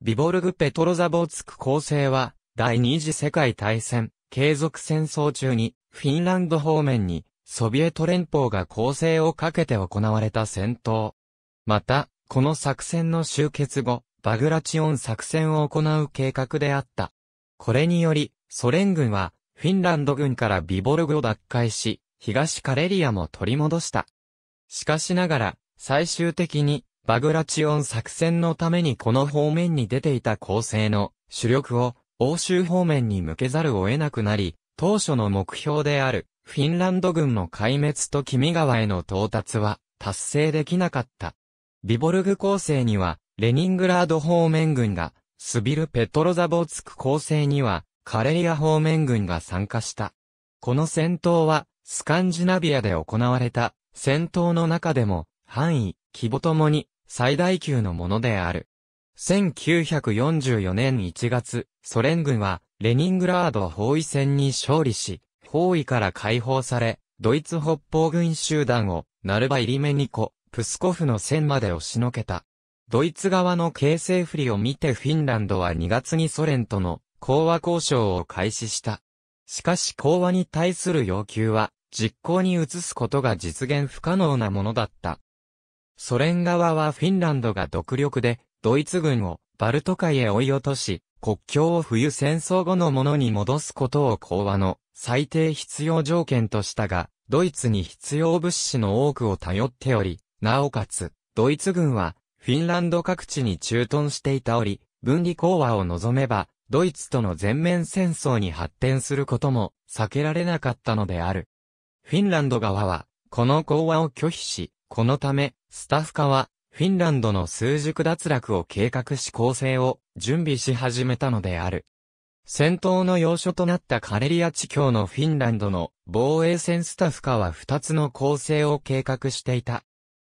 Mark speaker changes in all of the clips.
Speaker 1: ビボルグ・ペトロザボーツク構成は、第二次世界大戦、継続戦争中に、フィンランド方面に、ソビエト連邦が攻勢をかけて行われた戦闘。また、この作戦の終結後、バグラチオン作戦を行う計画であった。これにより、ソ連軍は、フィンランド軍からビボルグを奪回し、東カレリアも取り戻した。しかしながら、最終的にバグラチオン作戦のためにこの方面に出ていた構成の主力を欧州方面に向けざるを得なくなり、当初の目標であるフィンランド軍の壊滅と君川への到達は達成できなかった。ビボルグ構成にはレニングラード方面軍が、スビルペトロザボーツク構成にはカレリア方面軍が参加した。この戦闘はスカンジナビアで行われた戦闘の中でも範囲、規模ともに最大級のものである。1944年1月、ソ連軍は、レニングラード包囲戦に勝利し、包囲から解放され、ドイツ北方軍集団を、ナルバイリメニコ、プスコフの戦まで押しのけた。ドイツ側の形勢不利を見てフィンランドは2月にソ連との講和交渉を開始した。しかし講和に対する要求は、実行に移すことが実現不可能なものだった。ソ連側はフィンランドが独力で、ドイツ軍をバルト海へ追い落とし、国境を冬戦争後のものに戻すことを講和の最低必要条件としたが、ドイツに必要物資の多くを頼っており、なおかつ、ドイツ軍は、フィンランド各地に駐屯していたおり、分離講和を望めば、ドイツとの全面戦争に発展することも避けられなかったのである。フィンランド側は、この講和を拒否し、このため、スタッフカは、フィンランドの数軸脱落を計画し構成を準備し始めたのである。戦闘の要所となったカレリア地境のフィンランドの防衛戦スタッフカは2つの構成を計画していた。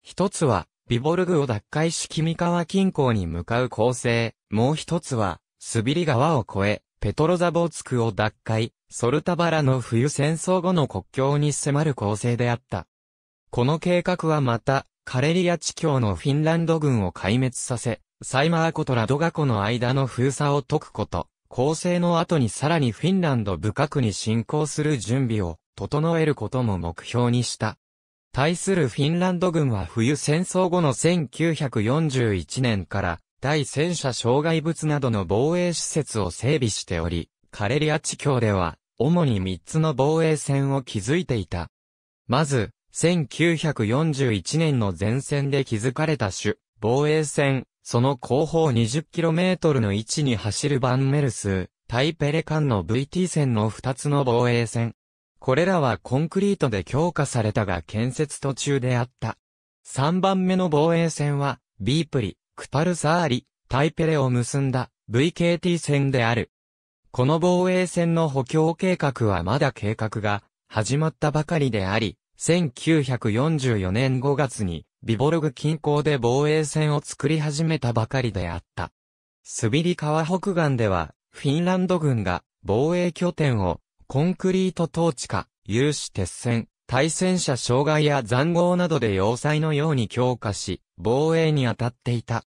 Speaker 1: 一つは、ビボルグを奪回し君川近郊に向かう構成、もう一つは、スビリ川を越え、ペトロザボーツクを奪回、ソルタバラの冬戦争後の国境に迫る構成であった。この計画はまた、カレリア地境のフィンランド軍を壊滅させ、サイマー湖とラドガ湖の間の封鎖を解くこと、構成の後にさらにフィンランド部核に侵攻する準備を整えることも目標にした。対するフィンランド軍は冬戦争後の1941年から対戦車障害物などの防衛施設を整備しており、カレリア地境では主に3つの防衛線を築いていた。まず、1941年の前線で築かれた主、防衛線、その後方 20km の位置に走るバンメルス、タイペレ間の VT 線の2つの防衛線。これらはコンクリートで強化されたが建設途中であった。3番目の防衛線は、ビープリ、クパルサーリ、タイペレを結んだ VKT 線である。この防衛線の補強計画はまだ計画が始まったばかりであり、1944年5月に、ビボログ近郊で防衛線を作り始めたばかりであった。スビリ川北岸では、フィンランド軍が防衛拠点をコンクリート統治下、有刺鉄線、対戦車障害や残壕などで要塞のように強化し、防衛に当たっていた。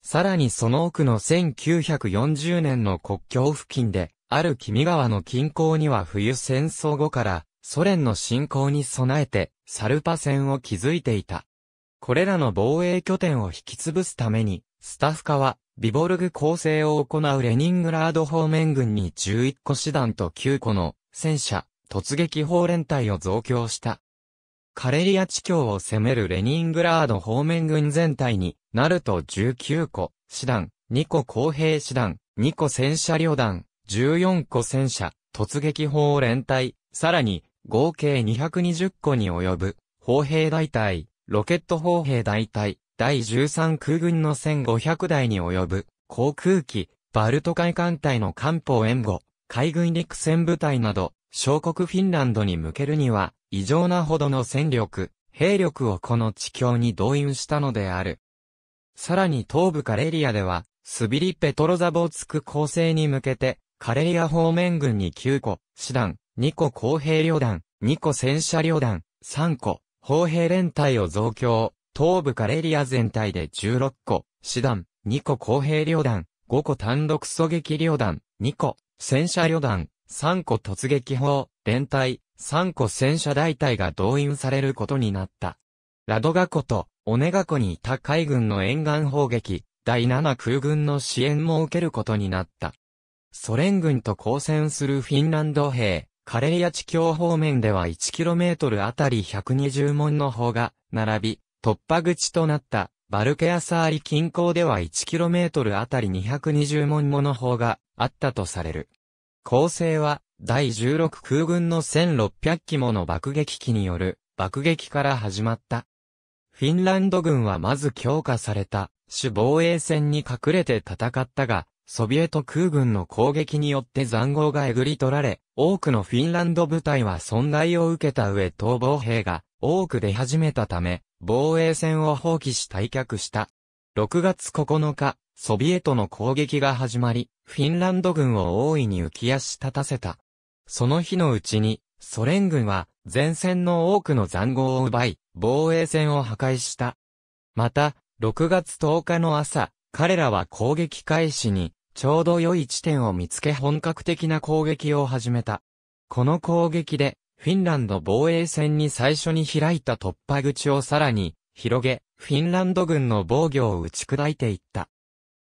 Speaker 1: さらにその奥の1940年の国境付近で、ある君川の近郊には冬戦争後からソ連の侵攻に備えて、サルパ戦を築いていた。これらの防衛拠点を引き潰すために、スタッフ家は、ビボルグ構成を行うレニングラード方面軍に11個師団と9個の戦車、突撃砲連隊を増強した。カレリア地境を攻めるレニングラード方面軍全体に、なると19個、師団、2個工兵師団、2個戦車旅団、14個戦車、突撃砲連隊、さらに合計220個に及ぶ、砲兵大隊、ロケット砲兵大隊、第13空軍の1500台に及ぶ、航空機、バルト海艦隊の艦砲援護、海軍陸戦部隊など、小国フィンランドに向けるには、異常なほどの戦力、兵力をこの地境に動員したのである。さらに東部カレリアでは、スビリ・ペトロザボーツク構成に向けて、カレリア方面軍に9個、師団、2個工兵旅団、2個戦車旅団、3個、砲兵連隊を増強、東部カレリア全体で16個、師団、2個工兵旅団、5個単独狙撃旅団、2個、戦車旅団、3個突撃砲、連隊、3個戦車大隊が動員されることになった。ラドガ湖とオネガ湖にいた海軍の沿岸砲撃、第7空軍の支援も受けることになった。ソ連軍と交戦するフィンランド兵、カレイヤ地境方面では 1km あたり120門の方が並び、突破口となったバルケアサーリ近郊では 1km あたり220門もの方があったとされる。構成は第16空軍の1600機もの爆撃機による爆撃から始まった。フィンランド軍はまず強化された主防衛戦に隠れて戦ったが、ソビエト空軍の攻撃によって残壕がえぐり取られ、多くのフィンランド部隊は損害を受けた上逃亡兵が多く出始めたため、防衛線を放棄し退却した。6月9日、ソビエトの攻撃が始まり、フィンランド軍を大いに浮き足立たせた。その日のうちに、ソ連軍は前線の多くの残壕を奪い、防衛線を破壊した。また、6月10日の朝、彼らは攻撃開始に、ちょうど良い地点を見つけ本格的な攻撃を始めた。この攻撃で、フィンランド防衛戦に最初に開いた突破口をさらに、広げ、フィンランド軍の防御を打ち砕いていった。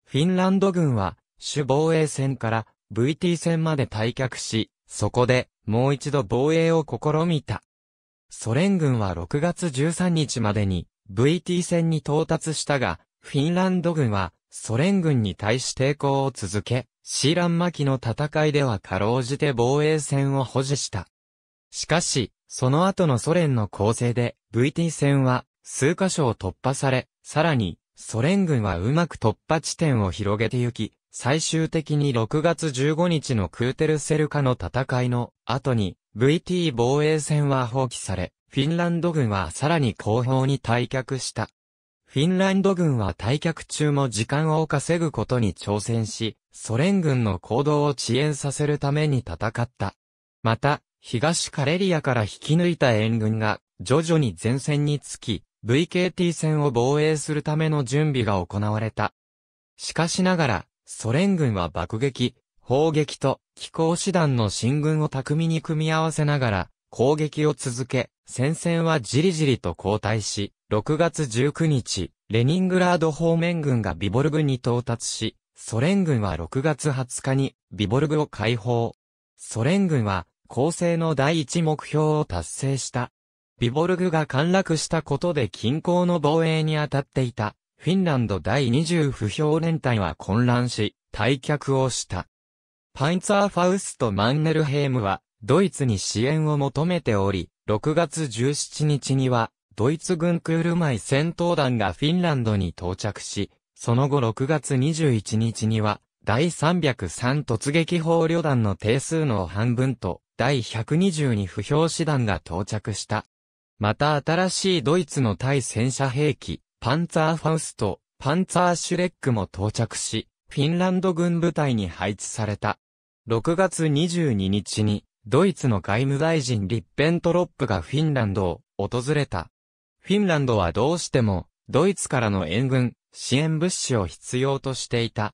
Speaker 1: フィンランド軍は、主防衛戦から VT 戦まで退却し、そこで、もう一度防衛を試みた。ソ連軍は6月13日までに、VT 戦に到達したが、フィンランド軍は、ソ連軍に対し抵抗を続け、シーランマキの戦いではかろうじて防衛線を保持した。しかし、その後のソ連の攻勢で、VT 戦は数箇所を突破され、さらに、ソ連軍はうまく突破地点を広げてゆき、最終的に6月15日のクーテルセルカの戦いの後に、VT 防衛戦は放棄され、フィンランド軍はさらに後方に退却した。フィンランド軍は退却中も時間を稼ぐことに挑戦し、ソ連軍の行動を遅延させるために戦った。また、東カレリアから引き抜いた援軍が徐々に前線につき、VKT 戦を防衛するための準備が行われた。しかしながら、ソ連軍は爆撃、砲撃と機甲師団の進軍を巧みに組み合わせながら攻撃を続け、戦線はじりじりと後退し、6月19日、レニングラード方面軍がビボルグに到達し、ソ連軍は6月20日にビボルグを解放。ソ連軍は構成の第一目標を達成した。ビボルグが陥落したことで近郊の防衛に当たっていた、フィンランド第20不評連隊は混乱し、退却をした。パインツァー・ファウスト・マンネルヘイムは、ドイツに支援を求めており、6月17日には、ドイツ軍クールマイ戦闘団がフィンランドに到着し、その後6月21日には、第303突撃砲旅団の定数の半分と、第122不評師団が到着した。また新しいドイツの対戦車兵器、パンツァーファウスト、パンツァーシュレックも到着し、フィンランド軍部隊に配置された。6月22日に、ドイツの外務大臣リッペントロップがフィンランドを訪れた。フィンランドはどうしても、ドイツからの援軍、支援物資を必要としていた。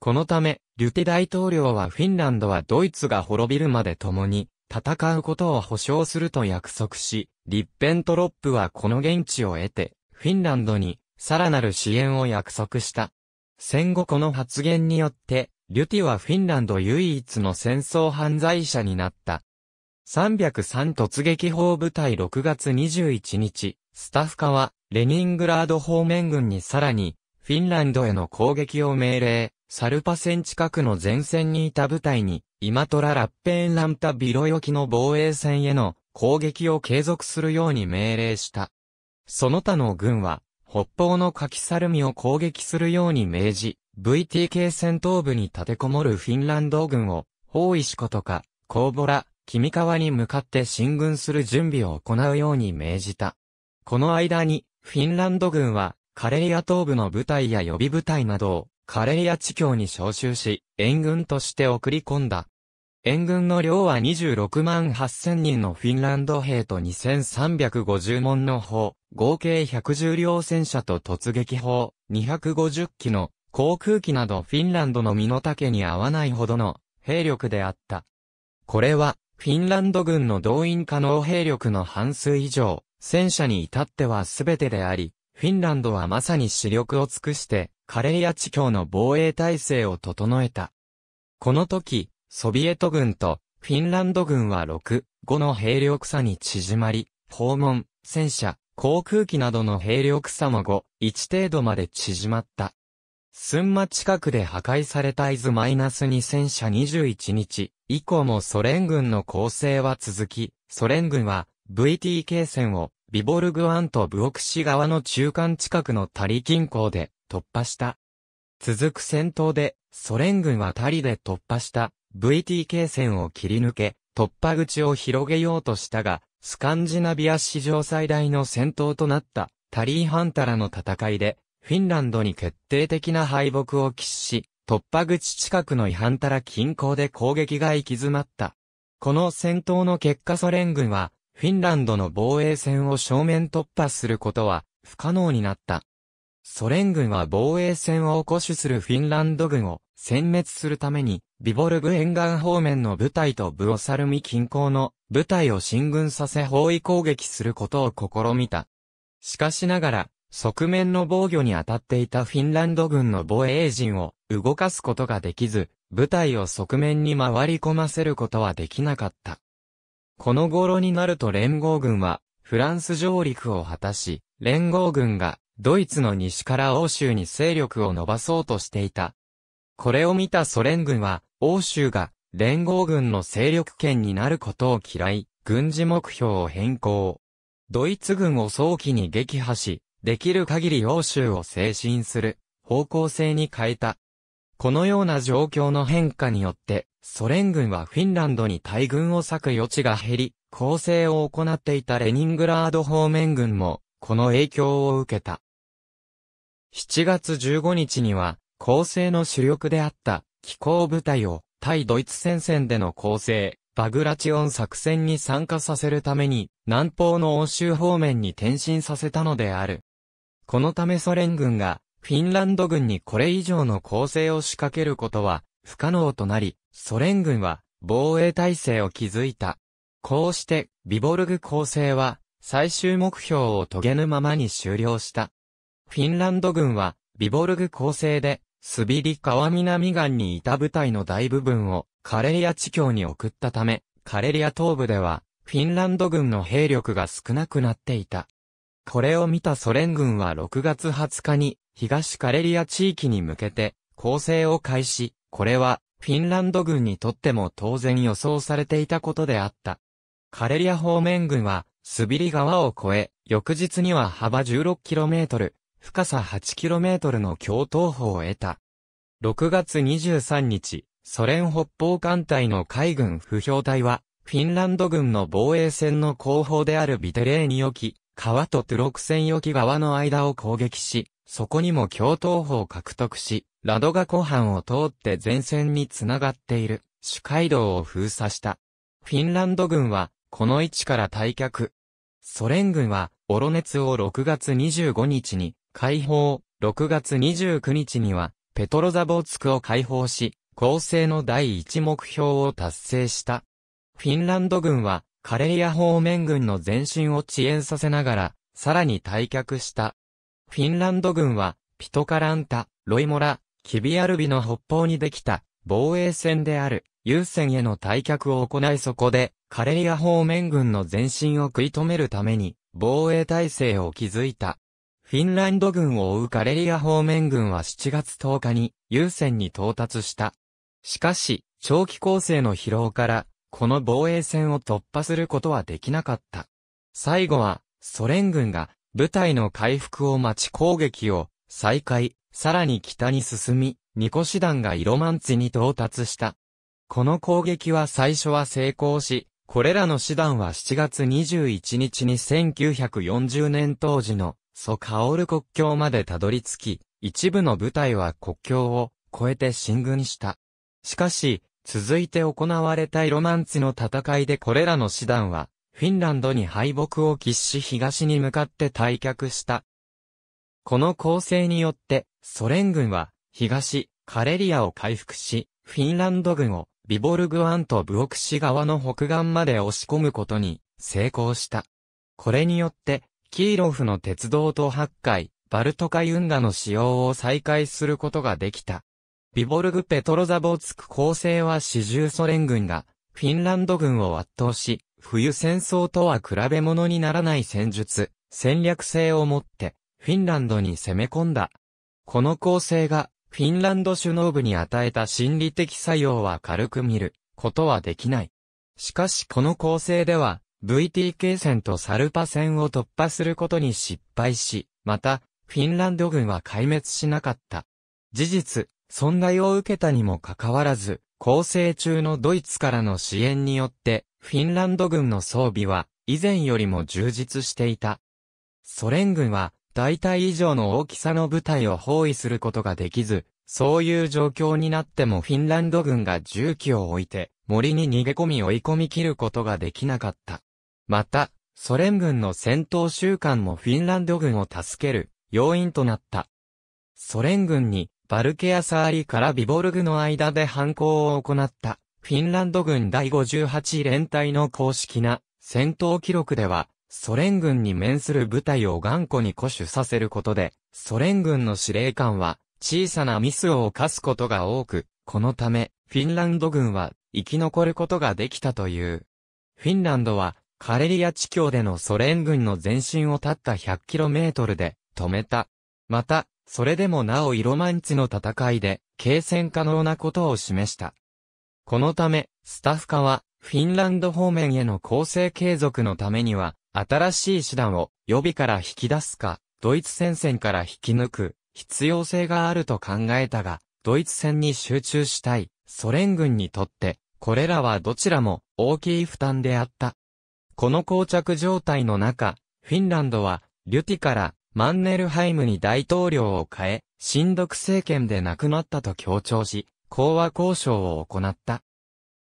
Speaker 1: このため、リュテ大統領はフィンランドはドイツが滅びるまで共に戦うことを保証すると約束し、リッペントロップはこの現地を得て、フィンランドにさらなる支援を約束した。戦後この発言によって、リュティはフィンランド唯一の戦争犯罪者になった。303突撃砲部隊6月21日、スタッフカは、レニングラード方面軍にさらに、フィンランドへの攻撃を命令、サルパ戦近くの前線にいた部隊に、今虎ラッペンランタビロヨキの防衛戦への攻撃を継続するように命令した。その他の軍は、北方のカキサルミを攻撃するように命じ、VTK 戦闘部に立てこもるフィンランド軍を、包囲しことか、コーボラ、君川に向かって進軍する準備を行うように命じた。この間に、フィンランド軍は、カレリア東部の部隊や予備部隊などを、カレリア地境に招集し、援軍として送り込んだ。援軍の量は26万8000人のフィンランド兵と2350門の砲、合計110両戦車と突撃砲、250機の航空機などフィンランドの身の丈に合わないほどの兵力であった。これは、フィンランド軍の動員可能兵力の半数以上、戦車に至っては全てであり、フィンランドはまさに視力を尽くして、カレリア地境の防衛体制を整えた。この時、ソビエト軍とフィンランド軍は6、5の兵力差に縮まり、訪問、戦車、航空機などの兵力差も5、1程度まで縮まった。スンマ近くで破壊された伊豆マイナス2戦車21日以降もソ連軍の攻勢は続き、ソ連軍は VTK 線をビボルグアンとブオクシ側の中間近くのタリ近郊で突破した。続く戦闘でソ連軍はタリで突破した VTK 線を切り抜け突破口を広げようとしたがスカンジナビア史上最大の戦闘となったタリーハンタラの戦いでフィンランドに決定的な敗北を喫し突破口近くのイハンタラ近郊で攻撃が行き詰まった。この戦闘の結果ソ連軍はフィンランドの防衛線を正面突破することは不可能になった。ソ連軍は防衛線をこ守するフィンランド軍を殲滅するために、ビボルグ沿岸方面の部隊とブオサルミ近郊の部隊を進軍させ包囲攻撃することを試みた。しかしながら、側面の防御に当たっていたフィンランド軍の防衛陣を動かすことができず、部隊を側面に回り込ませることはできなかった。この頃になると連合軍は、フランス上陸を果たし、連合軍が、ドイツの西から欧州に勢力を伸ばそうとしていた。これを見たソ連軍は、欧州が、連合軍の勢力圏になることを嫌い、軍事目標を変更。ドイツ軍を早期に撃破し、できる限り欧州を精神する方向性に変えた。このような状況の変化によって、ソ連軍はフィンランドに大軍を割く余地が減り、攻勢を行っていたレニングラード方面軍も、この影響を受けた。7月15日には、攻勢の主力であった、機構部隊を、対ドイツ戦線での攻勢、バグラチオン作戦に参加させるために、南方の欧州方面に転進させたのである。このためソ連軍が、フィンランド軍にこれ以上の攻勢を仕掛けることは、不可能となり、ソ連軍は防衛体制を築いた。こうして、ビボルグ攻勢は、最終目標を遂げぬままに終了した。フィンランド軍は、ビボルグ攻勢で、スビリ川南岸にいた部隊の大部分を、カレリア地境に送ったため、カレリア東部では、フィンランド軍の兵力が少なくなっていた。これを見たソ連軍は6月20日に、東カレリア地域に向けて、攻勢を開始。これは、フィンランド軍にとっても当然予想されていたことであった。カレリア方面軍は、スビリ川を越え、翌日には幅 16km、深さ 8km の共闘砲を得た。6月23日、ソ連北方艦隊の海軍不評隊は、フィンランド軍の防衛線の後方であるビテレーに置き、川とトゥロクセンヨキ川の間を攻撃し、そこにも共闘法を獲得し、ラドガ湖畔を通って前線につながっている主街道を封鎖した。フィンランド軍は、この位置から退却。ソ連軍は、オロネツを6月25日に解放、6月29日には、ペトロザボーツクを解放し、攻成の第一目標を達成した。フィンランド軍は、カレリア方面軍の前進を遅延させながら、さらに退却した。フィンランド軍は、ピトカランタ、ロイモラ、キビアルビの北方にできた防衛線である、優先への退却を行いそこで、カレリア方面軍の前進を食い止めるために、防衛体制を築いた。フィンランド軍を追うカレリア方面軍は7月10日に、優先に到達した。しかし、長期攻勢の疲労から、この防衛線を突破することはできなかった。最後は、ソ連軍が部隊の回復を待ち攻撃を再開、さらに北に進み、ニコ師団がイロマンツに到達した。この攻撃は最初は成功し、これらの師団は7月21日に1940年当時のソカオル国境までたどり着き、一部の部隊は国境を越えて進軍した。しかし、続いて行われたイロマンツの戦いでこれらの師団は、フィンランドに敗北を喫し東に向かって退却した。この攻勢によって、ソ連軍は、東、カレリアを回復し、フィンランド軍を、ビボルグ湾とブオクシ川の北岸まで押し込むことに、成功した。これによって、キーロフの鉄道と八海、バルト海運河の使用を再開することができた。ビボルグ・ペトロザボーツク構成は四重ソ連軍が、フィンランド軍を圧倒し、冬戦争とは比べ物にならない戦術、戦略性を持って、フィンランドに攻め込んだ。この構成が、フィンランド首脳部に与えた心理的作用は軽く見ることはできない。しかしこの構成では、VTK 戦とサルパ戦を突破することに失敗し、また、フィンランド軍は壊滅しなかった。事実、損害を受けたにもかかわらず、構成中のドイツからの支援によって、フィンランド軍の装備は以前よりも充実していた。ソ連軍は大体以上の大きさの部隊を包囲することができず、そういう状況になってもフィンランド軍が重機を置いて森に逃げ込み追い込み切ることができなかった。また、ソ連軍の戦闘習慣もフィンランド軍を助ける要因となった。ソ連軍にバルケアサーリからビボルグの間で反抗を行った、フィンランド軍第58連隊の公式な戦闘記録では、ソ連軍に面する部隊を頑固に固守させることで、ソ連軍の司令官は小さなミスを犯すことが多く、このため、フィンランド軍は生き残ることができたという。フィンランドは、カレリア地境でのソ連軍の前進をたった 100km で止めた。また、それでもなお色満マンチの戦いで、継戦可能なことを示した。このため、スタッフ化は、フィンランド方面への攻勢継続のためには、新しい手段を予備から引き出すか、ドイツ戦線から引き抜く必要性があると考えたが、ドイツ戦に集中したいソ連軍にとって、これらはどちらも大きい負担であった。この膠着状態の中、フィンランドは、リュティからマンネルハイムに大統領を変え、新独政権で亡くなったと強調し、講和交渉を行った。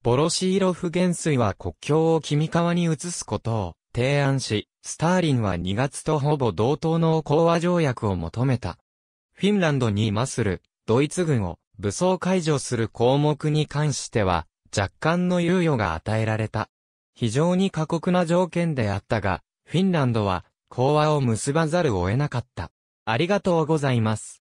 Speaker 1: ボロシーロフ元帥は国境を君川に移すことを提案し、スターリンは2月とほぼ同等の講和条約を求めた。フィンランドにマスル、ドイツ軍を武装解除する項目に関しては、若干の猶予が与えられた。非常に過酷な条件であったが、フィンランドは講話を結ばざるを得なかった。ありがとうございます。